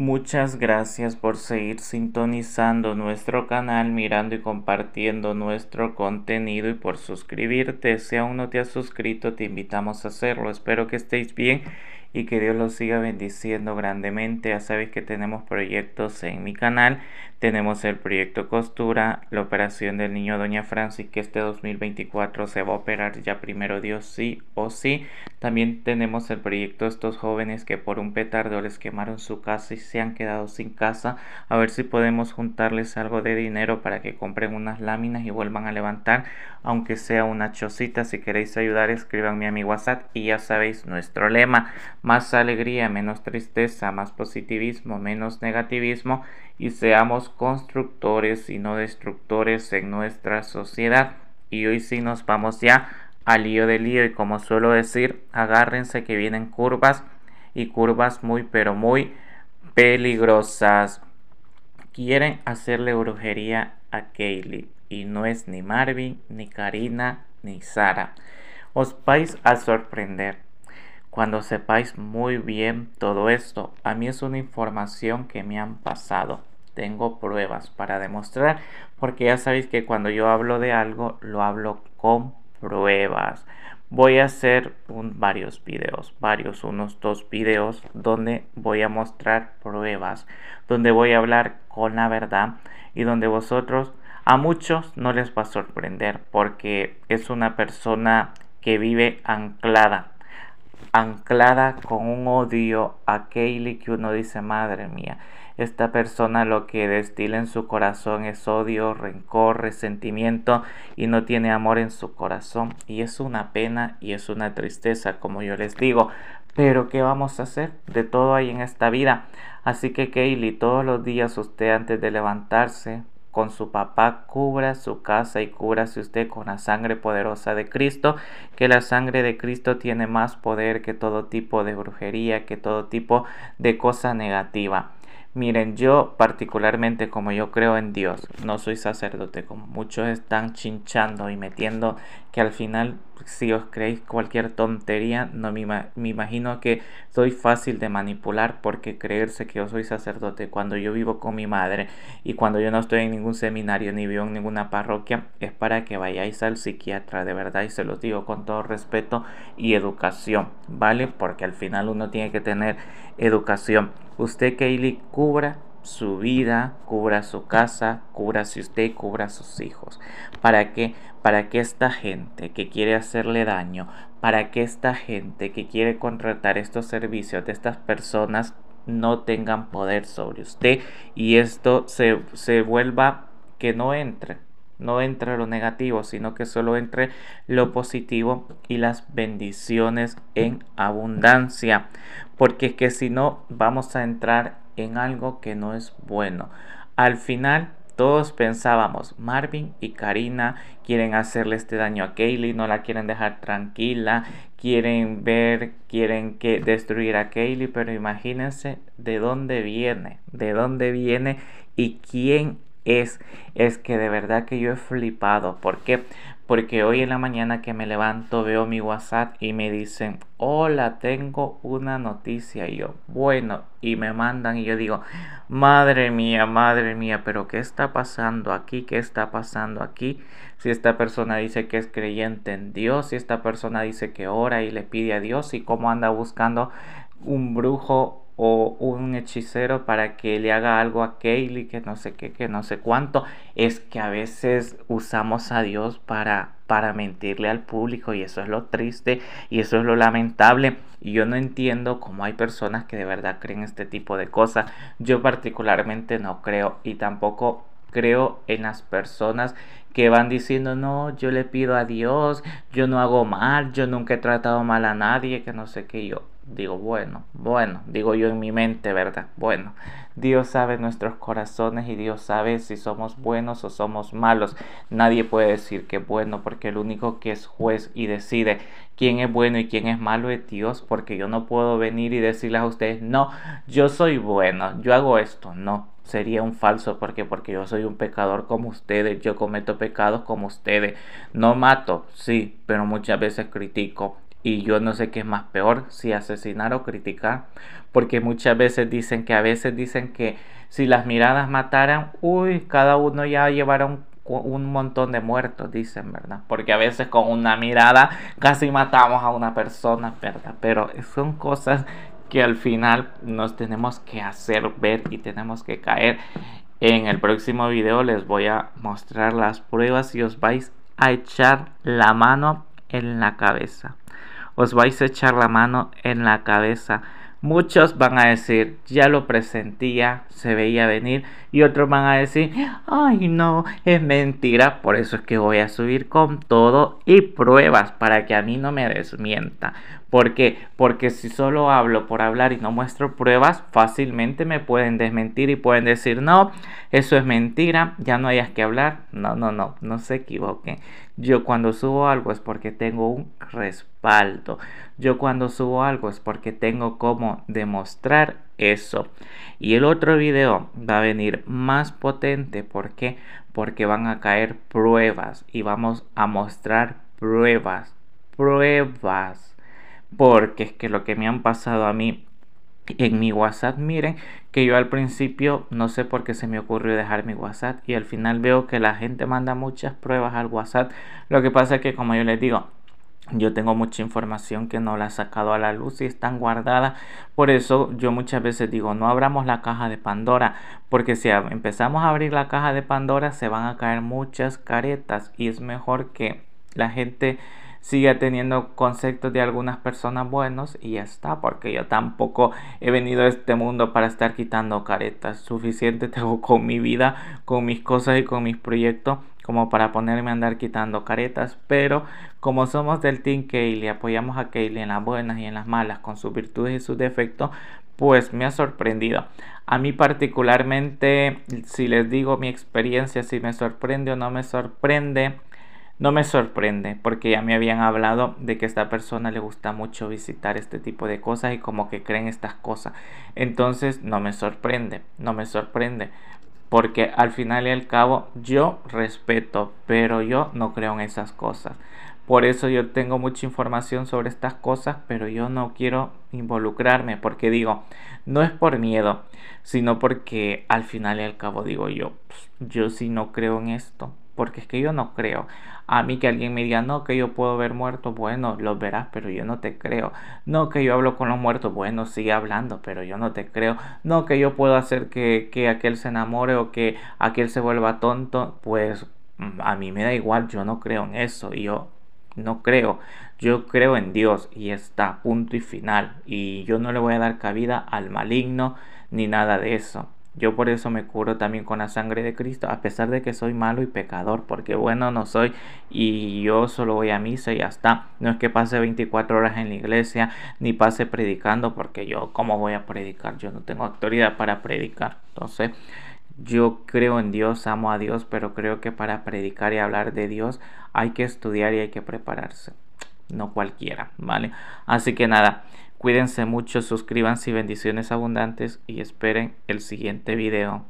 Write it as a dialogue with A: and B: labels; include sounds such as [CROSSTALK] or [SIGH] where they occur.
A: Muchas gracias por seguir sintonizando nuestro canal, mirando y compartiendo nuestro contenido y por suscribirte. Si aún no te has suscrito, te invitamos a hacerlo. Espero que estéis bien y que Dios los siga bendiciendo grandemente. Ya sabéis que tenemos proyectos en mi canal. Tenemos el proyecto Costura, la operación del niño Doña Francis, que este 2024 se va a operar ya primero Dios sí o sí. También tenemos el proyecto Estos jóvenes que por un petardo les quemaron su casa y se han quedado sin casa. A ver si podemos juntarles algo de dinero para que compren unas láminas y vuelvan a levantar, aunque sea una chocita. Si queréis ayudar, escribanme a mi WhatsApp y ya sabéis nuestro lema más alegría, menos tristeza, más positivismo, menos negativismo y seamos constructores y no destructores en nuestra sociedad. Y hoy sí nos vamos ya al lío del lío y como suelo decir, agárrense que vienen curvas y curvas muy pero muy peligrosas. Quieren hacerle brujería a Kaylee y no es ni Marvin, ni Karina, ni Sara. Os vais a sorprender cuando sepáis muy bien todo esto. A mí es una información que me han pasado. Tengo pruebas para demostrar, porque ya sabéis que cuando yo hablo de algo, lo hablo con pruebas. Voy a hacer varios videos, varios, unos dos videos, donde voy a mostrar pruebas, donde voy a hablar con la verdad y donde vosotros a muchos no les va a sorprender porque es una persona que vive anclada anclada con un odio a Kaylee que uno dice, madre mía, esta persona lo que destila en su corazón es odio, rencor, resentimiento y no tiene amor en su corazón. Y es una pena y es una tristeza, como yo les digo. Pero ¿qué vamos a hacer? De todo ahí en esta vida. Así que Kaylee, todos los días usted antes de levantarse, con su papá, cubra su casa y cúbrase usted con la sangre poderosa de Cristo, que la sangre de Cristo tiene más poder que todo tipo de brujería, que todo tipo de cosa negativa. Miren, yo particularmente como yo creo en Dios, no soy sacerdote, como muchos están chinchando y metiendo que al final si os creéis cualquier tontería, no me, me, imagino que soy fácil de manipular porque creerse que yo soy sacerdote cuando yo vivo con mi madre y cuando yo no estoy en ningún seminario ni vivo en ninguna parroquia es para que vayáis al psiquiatra, de verdad, y se los digo con todo respeto y educación, ¿vale? Porque al final uno tiene que tener educación. Usted, Kaylee, cubra su vida, cubra su casa, cubra si usted, cubra sus hijos. ¿Para que Para que esta gente que quiere hacerle daño, para que esta gente que quiere contratar estos servicios de estas personas no tengan poder sobre usted y esto se, se vuelva que no entre, no entre lo negativo, sino que solo entre lo positivo y las bendiciones en abundancia. Porque es que si no, vamos a entrar en algo que no es bueno. Al final todos pensábamos, Marvin y Karina quieren hacerle este daño a Kaylee, no la quieren dejar tranquila, quieren ver, quieren que destruir a Kaylee, pero imagínense de dónde viene, de dónde viene y quién es, es que de verdad que yo he flipado. ¿Por qué? Porque hoy en la mañana que me levanto veo mi WhatsApp y me dicen, hola, tengo una noticia. Y yo, bueno, y me mandan y yo digo, madre mía, madre mía, pero ¿qué está pasando aquí? ¿Qué está pasando aquí? Si esta persona dice que es creyente en Dios, si esta persona dice que ora y le pide a Dios y cómo anda buscando un brujo o un hechicero para que le haga algo a Kaylee, que no sé qué, que no sé cuánto. Es que a veces usamos a Dios para, para mentirle al público y eso es lo triste y eso es lo lamentable. Y yo no entiendo cómo hay personas que de verdad creen este tipo de cosas. Yo particularmente no creo y tampoco creo en las personas que van diciendo, no, yo le pido a Dios, yo no hago mal, yo nunca he tratado mal a nadie, que no sé qué yo. Digo, bueno, bueno, digo yo en mi mente, ¿verdad? Bueno, Dios sabe nuestros corazones y Dios sabe si somos buenos o somos malos. Nadie puede decir que es bueno porque el único que es juez y decide quién es bueno y quién es malo es Dios porque yo no puedo venir y decirles a ustedes, no, yo soy bueno, yo hago esto, no. Sería un falso porque porque yo soy un pecador como ustedes, yo cometo pecados como ustedes. No mato, sí, pero muchas veces critico, y yo no sé qué es más peor, si asesinar o criticar, porque muchas veces dicen que a veces dicen que si las miradas mataran, uy, cada uno ya llevará un, un, montón de muertos, dicen, ¿verdad? Porque a veces con una mirada casi matamos a una persona, ¿verdad? Pero son cosas que al final nos tenemos que hacer ver y tenemos que caer. En el próximo video les voy a mostrar las pruebas y os vais a echar la mano en la cabeza os vais a echar la mano en la cabeza. Muchos van a decir, ya lo presentía, se veía venir. Y otros van a decir, ay no, es mentira. Por eso es que voy a subir con todo y pruebas para que a mí no me desmienta. ¿Por qué? Porque si solo hablo por hablar y no muestro pruebas, fácilmente me pueden desmentir y pueden decir, no, eso es mentira, ya no hayas que hablar. No, no, no, no se equivoquen. Yo cuando subo algo es porque tengo un respaldo. Yo cuando subo algo es porque tengo cómo demostrar eso. Y el otro video va a venir más potente. ¿Por qué? Porque van a caer pruebas y vamos a mostrar pruebas. Pruebas porque es que lo que me han pasado a mí en mi WhatsApp, miren que yo al principio no sé por qué se me ocurrió dejar mi WhatsApp y al final veo que la gente manda muchas pruebas al WhatsApp. Lo que pasa es que como yo les digo, yo tengo mucha información que no la he sacado a la luz y están guardadas. Por eso yo muchas veces digo, no abramos la caja de Pandora, porque si empezamos a abrir la caja de Pandora se van a caer muchas caretas y es mejor que la gente Sigue teniendo conceptos de algunas personas buenos y ya está, porque yo tampoco he venido a este mundo para estar quitando caretas. Suficiente [LAUGHS] tengo con mi vida, con mis cosas y con mis proyectos como para ponerme a andar quitando caretas, pero como somos del Team Kaylee, apoyamos a Kaylee en las buenas y en las malas, con sus virtudes y sus defectos, pues me ha sorprendido. A mí particularmente, si les digo mi experiencia, si me sorprende o no me sorprende, no me sorprende, porque ya me habían hablado de que a esta persona le gusta mucho visitar este tipo de cosas y como que creen estas cosas. Entonces no me sorprende, no me sorprende. Porque al final y al cabo yo respeto, pero yo no creo en esas cosas. Por eso yo tengo mucha información sobre estas cosas, pero yo no quiero involucrarme, porque digo, no es por miedo, sino porque al final y al cabo digo yo, yo sí no creo en esto, porque es que yo no creo. A mí que alguien me diga, no, que yo puedo ver muertos, bueno, los verás, pero yo no te creo. No, que yo hablo con los muertos, bueno, sigue hablando, pero yo no te creo. No, que yo puedo hacer que, que aquel se enamore o que aquel se vuelva tonto, pues mm, a mí me da igual, yo no creo en eso. Y yo no creo. Yo creo en Dios y está punto y final. Y yo no le voy a dar cabida al maligno ni nada de eso. Yo por eso me curo también con la sangre de Cristo, a pesar de que soy malo y pecador, porque bueno no soy y yo solo voy a misa y ya está. No es que pase 24 horas en la iglesia ni pase predicando, porque yo cómo voy a predicar, yo no tengo autoridad para predicar. Entonces, yo creo en Dios, amo a Dios, pero creo que para predicar y hablar de Dios hay que estudiar y hay que prepararse. No cualquiera, ¿vale? Así que nada, Cuídense mucho, suscríbanse y bendiciones abundantes y esperen el siguiente video.